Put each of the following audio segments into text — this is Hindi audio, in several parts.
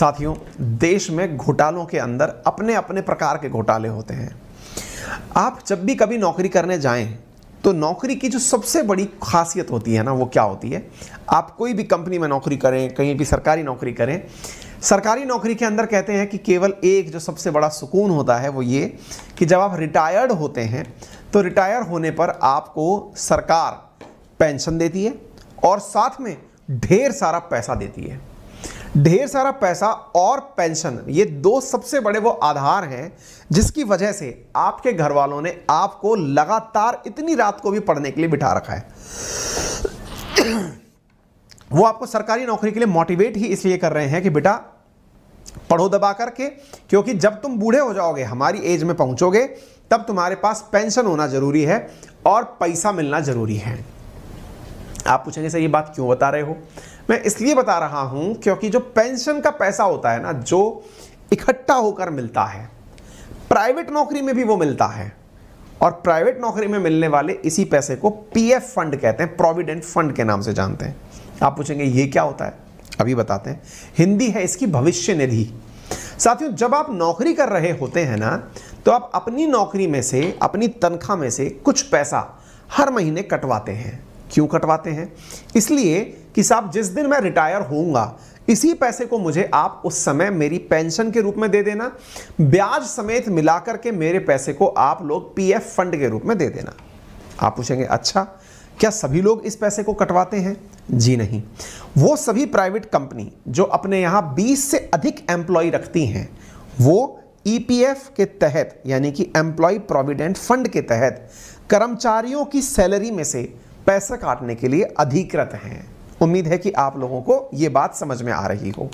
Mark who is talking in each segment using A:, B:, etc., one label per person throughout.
A: साथियों देश में घोटालों के अंदर अपने अपने प्रकार के घोटाले होते हैं आप जब भी कभी नौकरी करने जाएं तो नौकरी की जो सबसे बड़ी खासियत होती है ना वो क्या होती है आप कोई भी कंपनी में नौकरी करें कहीं भी सरकारी नौकरी करें सरकारी नौकरी के अंदर कहते हैं कि केवल एक जो सबसे बड़ा सुकून होता है वो ये कि जब आप रिटायर्ड होते हैं तो रिटायर होने पर आपको सरकार पेंशन देती है और साथ में ढेर सारा पैसा देती है ढेर सारा पैसा और पेंशन ये दो सबसे बड़े वो आधार हैं जिसकी वजह से आपके घर वालों ने आपको लगातार इतनी रात को भी पढ़ने के लिए बिठा रखा है वो आपको सरकारी नौकरी के लिए मोटिवेट ही इसलिए कर रहे हैं कि बेटा पढ़ो दबा करके क्योंकि जब तुम बूढ़े हो जाओगे हमारी एज में पहुंचोगे तब तुम्हारे पास पेंशन होना जरूरी है और पैसा मिलना जरूरी है आप पूछेंगे सर ये बात क्यों बता रहे हो मैं इसलिए बता रहा हूं क्योंकि जो पेंशन का पैसा होता है ना जो इकट्ठा होकर मिलता है प्राइवेट नौकरी में भी वो मिलता है और प्राइवेट नौकरी में मिलने वाले इसी पैसे को पीएफ फंड कहते हैं प्रोविडेंट फंड के नाम से जानते हैं आप पूछेंगे ये क्या होता है अभी बताते हैं हिंदी है इसकी भविष्य निधि साथियों जब आप नौकरी कर रहे होते हैं ना तो आप अपनी नौकरी में से अपनी तनख्वाह में से कुछ पैसा हर महीने कटवाते हैं क्यों कटवाते हैं इसलिए कि साहब जिस दिन मैं रिटायर होऊंगा इसी पैसे को मुझे आप उस समय मेरी पेंशन के रूप में दे देना ब्याज समेत मिलाकर के मेरे पैसे को आप लोग पीएफ फंड के रूप में दे देना आप पूछेंगे अच्छा क्या सभी लोग इस पैसे को कटवाते हैं जी नहीं वो सभी प्राइवेट कंपनी जो अपने यहां 20 से अधिक एम्प्लॉय रखती हैं वो ईपीएफ e के तहत यानी कि एम्प्लॉय प्रोविडेंट फंड के तहत कर्मचारियों की सैलरी में से पैसा काटने के लिए अधिकृत हैं उम्मीद है कि आप लोगों को यह बात समझ में आ रही हो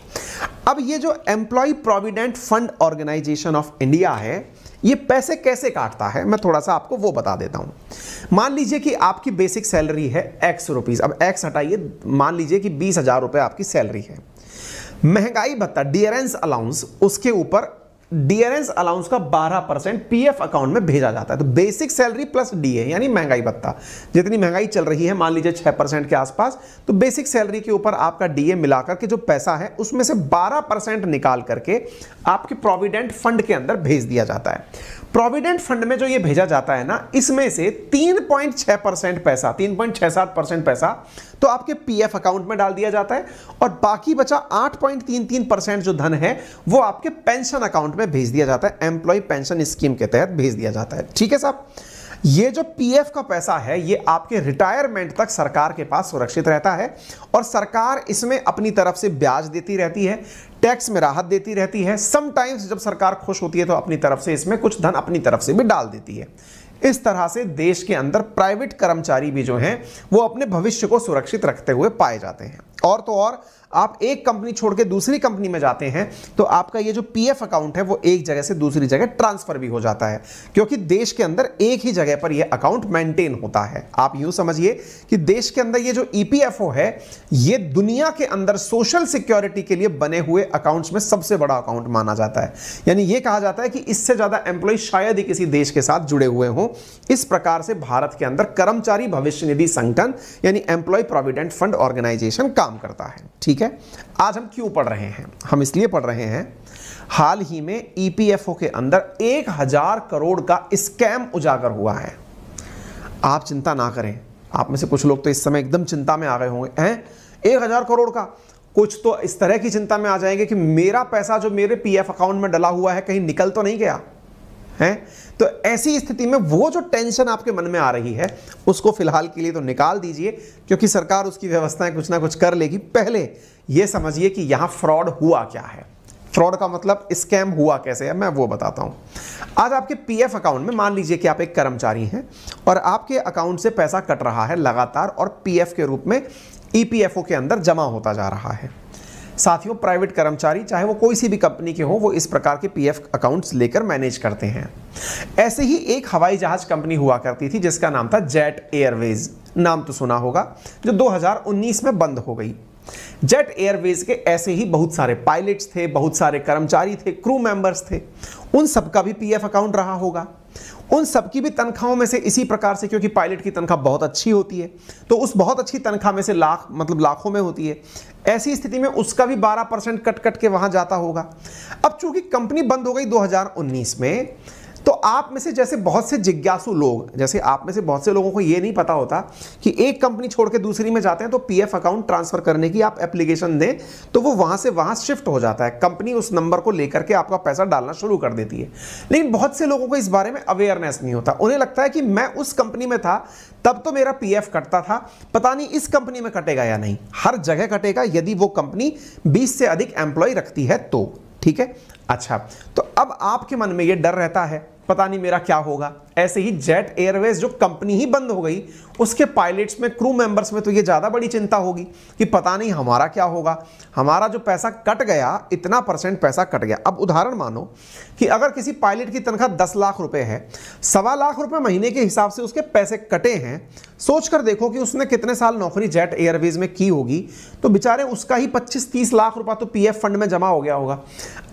A: अब ये जो employ provident fund organisation of India है ये पैसे कैसे काटता है मैं थोड़ा सा आपको वो बता देता हूं मान लीजिए कि आपकी बेसिक सैलरी है एक्स रुपीज़ अब एक्स हटाइए मान लीजिए कि बीस हज़ार रुपए आपकी सैलरी है महंगाई भत्ता डियरेंस अलाउंस उसके ऊपर डीएनएस अलाउंस का 12 परसेंट पीएफ अकाउंट में भेजा जाता है तो बेसिक सैलरी प्लस डीए यानी महंगाई भत्ता जितनी महंगाई चल रही है मान लीजिए 6 परसेंट के आसपास तो बेसिक सैलरी के ऊपर आपका डीए मिलाकर के जो पैसा है उसमें से 12 परसेंट निकाल करके आपके प्रोविडेंट फंड के अंदर भेज दिया जाता है प्रोविडेंट फंड में जो ये भेजा जाता है ना इसमें से 3.6 परसेंट पैसा 3.67 परसेंट पैसा तो आपके पीएफ अकाउंट में डाल दिया जाता है और बाकी बचा 8.33 परसेंट जो धन है वो आपके पेंशन अकाउंट में भेज दिया जाता है एम्प्लॉय पेंशन स्कीम के तहत भेज दिया जाता है ठीक है साहब ये जो पीएफ का पैसा है ये आपके रिटायरमेंट तक सरकार के पास सुरक्षित रहता है और सरकार इसमें अपनी तरफ से ब्याज देती रहती है टैक्स में राहत देती रहती है समटाइम्स जब सरकार खुश होती है तो अपनी तरफ से इसमें कुछ धन अपनी तरफ से भी डाल देती है इस तरह से देश के अंदर प्राइवेट कर्मचारी भी जो हैं वो अपने भविष्य को सुरक्षित रखते हुए पाए जाते हैं और तो और आप एक कंपनी छोड़ के दूसरी कंपनी में जाते हैं तो आपका ये जो पीएफ अकाउंट है वो एक जगह से दूसरी जगह ट्रांसफर भी हो जाता है क्योंकि देश के अंदर एक ही जगह पर ये अकाउंट मेंटेन होता है आप यूं समझिए कि देश के अंदर ये जो ईपीएफओ e है ये दुनिया के अंदर सोशल सिक्योरिटी के लिए बने हुए अकाउंट्स में सबसे बड़ा अकाउंट माना जाता है यानी यह कहा जाता है कि इससे ज्यादा एम्प्लॉय शायद ही किसी देश के साथ जुड़े हुए हों इस प्रकार से भारत के अंदर कर्मचारी भविष्य निधि संगठन यानी एम्प्लॉय प्रोविडेंट फंड ऑर्गेनाइजेशन काम काम करता है ठीक है आज हम क्यों पढ़ रहे हैं हम इसलिए पढ़ रहे हैं हाल ही में ईपीएफओ e के अंदर एक हजार करोड़ का स्कैम उजागर हुआ है आप चिंता ना करें आप में से कुछ लोग तो इस समय एकदम चिंता में आ गए होंगे हैं एक हजार करोड़ का कुछ तो इस तरह की चिंता में आ जाएंगे कि मेरा पैसा जो मेरे पीएफ अकाउंट में डला हुआ है कहीं निकल तो नहीं गया हैं तो ऐसी स्थिति में वो जो टेंशन आपके मन में आ रही है उसको फिलहाल के लिए तो निकाल दीजिए क्योंकि सरकार उसकी व्यवस्थाएं कुछ ना कुछ कर लेगी पहले ये समझिए कि यहां फ्रॉड हुआ क्या है फ्रॉड का मतलब स्कैम हुआ कैसे है मैं वो बताता हूं आज आपके पीएफ अकाउंट में मान लीजिए कि आप एक कर्मचारी हैं और आपके अकाउंट से पैसा कट रहा है लगातार और पीएफ के रूप में ईपीएफओ के अंदर जमा होता जा रहा है साथियों प्राइवेट कर्मचारी चाहे वो कोई सी भी कंपनी के हो वो इस प्रकार के पीएफ अकाउंट्स लेकर मैनेज करते हैं ऐसे ही एक हवाई जहाज कंपनी हुआ करती थी जिसका नाम था जेट एयरवेज नाम तो सुना होगा जो 2019 में बंद हो गई जेट एयरवेज के ऐसे ही बहुत सारे पायलट्स थे बहुत सारे कर्मचारी थे क्रू मेंबर्स थे उन सबका भी पीएफ अकाउंट रहा होगा उन सबकी भी तनख्वाहों में से इसी प्रकार से क्योंकि पायलट की तनख्वाह बहुत अच्छी होती है तो उस बहुत अच्छी तनख्वाह में से लाख मतलब लाखों में होती है ऐसी स्थिति में उसका भी 12 परसेंट कट कट के वहां जाता होगा अब चूंकि कंपनी बंद हो गई 2019 में तो आप में से जैसे बहुत से जिज्ञासु लोग जैसे आप में से बहुत से लोगों को ये नहीं पता होता कि एक कंपनी छोड़ के दूसरी में जाते हैं तो पीएफ अकाउंट ट्रांसफर करने की आप एप्लीकेशन दें तो वो वहां से वहां शिफ्ट हो जाता है कंपनी उस नंबर को लेकर के आपका पैसा डालना शुरू कर देती है लेकिन बहुत से लोगों को इस बारे में अवेयरनेस नहीं होता उन्हें लगता है कि मैं उस कंपनी में था तब तो मेरा पी कटता था पता नहीं इस कंपनी में कटेगा या नहीं हर जगह कटेगा यदि वो कंपनी बीस से अधिक एम्प्लॉय रखती है तो ठीक है अच्छा तो अब आपके मन में ये डर रहता है पता नहीं मेरा क्या होगा ऐसे ही जेट एयरवेज जो कंपनी ही बंद हो गई उसके पायलट्स में क्रू मेंबर्स में तो ये ज़्यादा बड़ी चिंता होगी कि पता नहीं हमारा क्या होगा हमारा जो पैसा कट गया इतना परसेंट पैसा कट गया अब उदाहरण मानो कि अगर किसी पायलट की तनख्वाह दस लाख रुपए है सवा लाख रुपए महीने के हिसाब से उसके पैसे कटे हैं सोच कर देखो कि उसने कितने साल नौकरी जेट एयरवेज में की होगी तो बेचारे उसका ही पच्चीस तीस लाख रुपया तो पी फंड में जमा हो गया होगा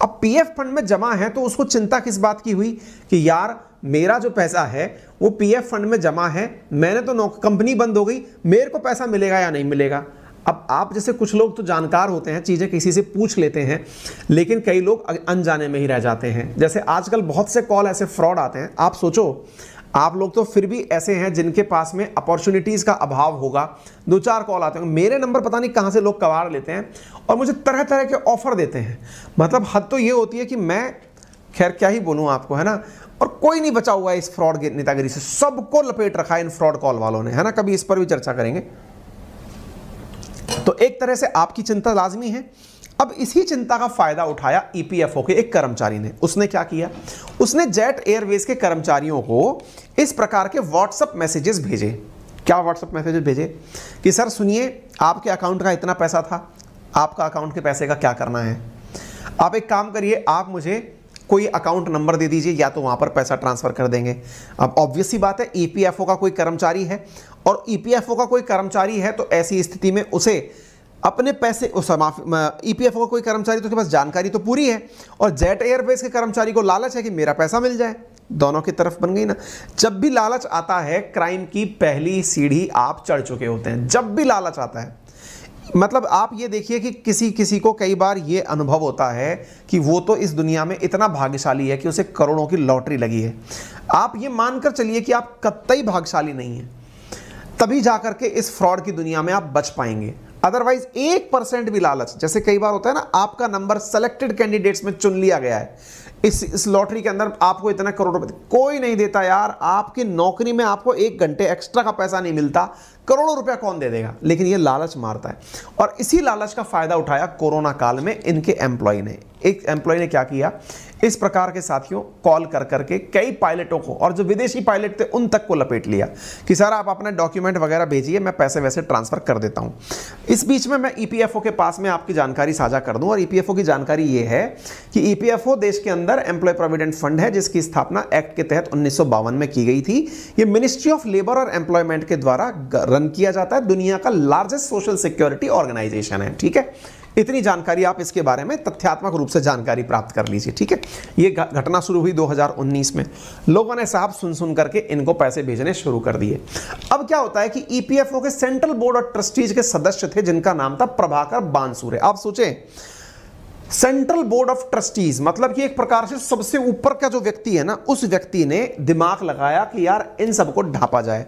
A: अब पी फंड में जमा है तो उसको चिंता किस बात की हुई कि यार मेरा जो पैसा है वो पीएफ फंड में जमा है मैंने तो कंपनी बंद हो गई मेरे को पैसा मिलेगा या नहीं मिलेगा अब आप जैसे कुछ लोग तो जानकार होते हैं चीज़ें किसी से पूछ लेते हैं लेकिन कई लोग अनजाने में ही रह जाते हैं जैसे आजकल बहुत से कॉल ऐसे फ्रॉड आते हैं आप सोचो आप लोग तो फिर भी ऐसे हैं जिनके पास में अपॉर्चुनिटीज़ का अभाव होगा दो चार कॉल आते हैं मेरे नंबर पता नहीं कहाँ से लोग कवाड़ लेते हैं और मुझे तरह तरह के ऑफर देते हैं मतलब हद तो ये होती है कि मैं खैर क्या ही बोलूं आपको है ना और कोई नहीं बचा हुआ है इस फ्रॉड नेतागिरी से सबको लपेट रखा है इन फ्रॉड कॉल वालों ने है ना कभी इस पर भी चर्चा करेंगे तो एक तरह से आपकी चिंता लाजमी है अब इसी चिंता का फायदा उठाया ईपीएफओ e के एक कर्मचारी ने उसने क्या किया उसने जेट एयरवेज के कर्मचारियों को इस प्रकार के व्हाट्सएप मैसेजेस भेजे क्या व्हाट्सएप मैसेजेस भेजे कि सर सुनिए आपके अकाउंट का इतना पैसा था आपका अकाउंट के पैसे का क्या करना है आप एक काम करिए आप मुझे कोई अकाउंट नंबर दे दीजिए या तो वहां पर पैसा ट्रांसफ़र कर देंगे अब ऑब्वियस सी बात है ई e का कोई कर्मचारी है और ई e का कोई कर्मचारी है तो ऐसी स्थिति में उसे अपने पैसे उस माफी ई पी का कोई कर्मचारी तो उसके पास जानकारी तो पूरी है और जेट एयरवेज के कर्मचारी को लालच है कि मेरा पैसा मिल जाए दोनों की तरफ बन गई ना जब भी लालच आता है क्राइम की पहली सीढ़ी आप चढ़ चुके होते हैं जब भी लालच आता है मतलब आप ये देखिए कि किसी किसी को कई बार ये अनुभव होता है कि वो तो इस दुनिया में इतना भाग्यशाली है कि उसे करोड़ों की लॉटरी लगी है आप ये मानकर चलिए कि आप कतई भाग्यशाली नहीं है तभी जाकर के इस फ्रॉड की दुनिया में आप बच पाएंगे अदरवाइज एक परसेंट भी लालच जैसे कई बार होता है ना आपका नंबर सेलेक्टेड कैंडिडेट्स में चुन लिया गया है इस इस लॉटरी के अंदर आपको इतना करोड़ रुपए कोई नहीं देता यार आपकी नौकरी में आपको एक घंटे एक्स्ट्रा का पैसा नहीं मिलता करोड़ों रुपया कौन दे देगा लेकिन ये लालच मारता है और इसी लालच का फायदा उठाया कोरोना काल में इनके एम्प्लॉय ने एक एम्प्लॉय ने क्या किया इस प्रकार के साथियों कॉल कर करके कई पायलटों को और जो विदेशी पायलट थे उन तक को लपेट लिया कि सर आप अपने डॉक्यूमेंट वगैरह भेजिए मैं पैसे वैसे ट्रांसफर कर देता हूं इस बीच में मैं ईपीएफओ e के पास में आपकी जानकारी साझा कर दूं और ईपीएफओ e की जानकारी यह है कि ईपीएफओ e देश के अंदर एम्प्लॉय प्रोविडेंट फंड है जिसकी स्थापना एक्ट के तहत उन्नीस में की गई थी ये मिनिस्ट्री ऑफ लेबर और एम्प्लॉयमेंट के द्वारा गर, रन किया जाता है दुनिया का लार्जेस्ट सोशल सिक्योरिटी ऑर्गेनाइजेशन है ठीक है इतनी जानकारी आप इसके बारे में तथ्यात्मक रूप से जानकारी प्राप्त कर लीजिए ठीक है ये घटना शुरू हुई 2019 में लोगों ने साहब सुन सुन करके इनको पैसे भेजने शुरू कर दिए अब क्या होता है कि ईपीएफओ e के सेंट्रल बोर्ड ऑफ ट्रस्टीज के सदस्य थे जिनका नाम था प्रभाकर बांसूरे आप सोचे सेंट्रल बोर्ड ऑफ ट्रस्टीज मतलब कि एक प्रकार से सबसे ऊपर का जो व्यक्ति है ना उस व्यक्ति ने दिमाग लगाया कि यार इन सबको ढापा जाए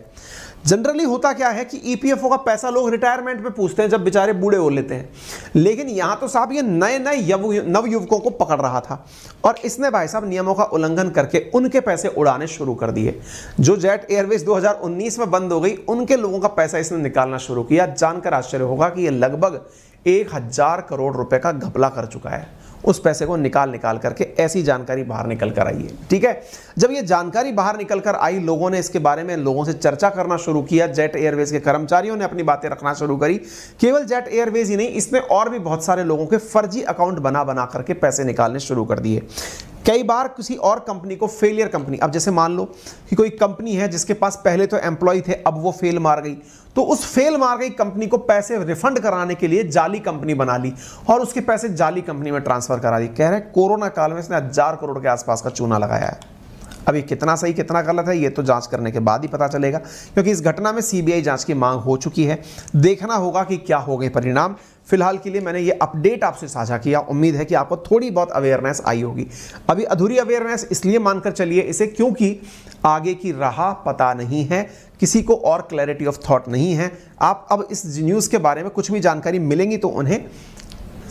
A: जनरली होता क्या है कि ईपीएफओ e का पैसा लोग रिटायरमेंट में पूछते हैं जब बेचारे बूढ़े हो लेते हैं लेकिन यहां तो साहब ये नए नए नव युवकों को पकड़ रहा था और इसने भाई साहब नियमों का उल्लंघन करके उनके पैसे उड़ाने शुरू कर दिए जो जेट एयरवेज 2019 में बंद हो गई उनके लोगों का पैसा इसने निकालना शुरू किया जानकर आश्चर्य होगा कि यह लगभग एक हज़ार करोड़ रुपए का घपला कर चुका है उस पैसे को निकाल निकाल करके ऐसी जानकारी बाहर निकल कर आई है ठीक है जब ये जानकारी बाहर निकल कर आई लोगों ने इसके बारे में लोगों से चर्चा करना शुरू किया जेट एयरवेज के कर्मचारियों ने अपनी बातें रखना शुरू करी केवल जेट एयरवेज ही नहीं इसने और भी बहुत सारे लोगों के फर्जी अकाउंट बना बना करके पैसे निकालने शुरू कर दिए कई बार किसी और कंपनी को फेलियर कंपनी अब जैसे मान लो कि कोई कंपनी है जिसके पास पहले तो एम्प्लॉय थे अब वो फेल मार गई तो उस फेल मार गई कंपनी को पैसे रिफंड कराने के लिए जाली कंपनी बना ली और उसके पैसे जाली कंपनी में ट्रांसफर करा दी कह रहे कोरोना काल में इसने हजार करोड़ के आसपास का चूना लगाया है अभी कितना सही कितना गलत है ये तो जांच करने के बाद ही पता चलेगा क्योंकि इस घटना में सीबीआई जांच की मांग हो चुकी है देखना होगा कि क्या हो गए परिणाम फिलहाल के लिए मैंने ये अपडेट आपसे साझा किया उम्मीद है कि आपको थोड़ी बहुत अवेयरनेस आई होगी अभी अधूरी अवेयरनेस इसलिए मानकर चलिए इसे क्योंकि आगे की राह पता नहीं है किसी को और क्लैरिटी ऑफ थॉट नहीं है आप अब इस न्यूज़ के बारे में कुछ भी जानकारी मिलेंगी तो उन्हें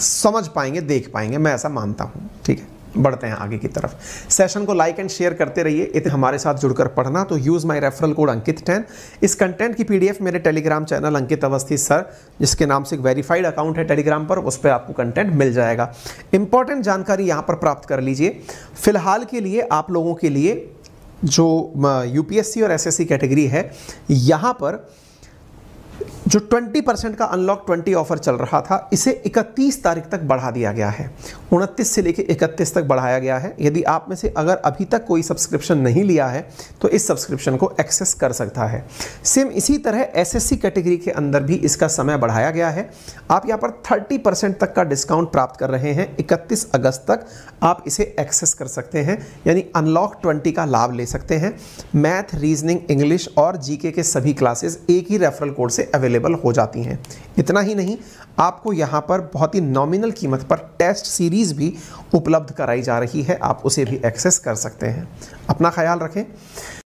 A: समझ पाएंगे देख पाएंगे मैं ऐसा मानता हूँ ठीक है बढ़ते हैं आगे की तरफ सेशन को लाइक एंड शेयर करते रहिए इतने हमारे साथ जुड़कर पढ़ना तो use my referral code Ankit ten इस कंटेंट की पीडीएफ मेरे telegram channel Ankit Awasthi sir जिसके नाम से एक वेरीफाइड अकाउंट है टेलीग्राम पर उस पर आपको कंटेंट मिल जाएगा इंपॉर्टेंट जानकारी यहां पर प्राप्त कर लीजिए फिलहाल के लिए आप लोगों के लिए जो यूपीएससी और एसएससी कैटेगरी है यहां पर जो 20 परसेंट का अनलॉक 20 ऑफर चल रहा था इसे 31 तारीख तक बढ़ा दिया गया है 29 से लेकर 31 तक बढ़ाया गया है यदि आप में से अगर अभी तक कोई सब्सक्रिप्शन नहीं लिया है तो इस सब्सक्रिप्शन को एक्सेस कर सकता है सेम इसी तरह एसएससी कैटेगरी के अंदर भी इसका समय बढ़ाया गया है आप यहाँ पर थर्टी तक का डिस्काउंट प्राप्त कर रहे हैं इकतीस अगस्त तक आप इसे एक्सेस कर सकते हैं यानी अनलॉक ट्वेंटी का लाभ ले सकते हैं मैथ रीजनिंग इंग्लिश और जी के सभी क्लासेस एक ही रेफरल कोड से अवेलेबल अवेलेबल हो जाती हैं इतना ही नहीं आपको यहाँ पर बहुत ही नॉमिनल कीमत पर टेस्ट सीरीज़ भी उपलब्ध कराई जा रही है आप उसे भी एक्सेस कर सकते हैं अपना ख्याल रखें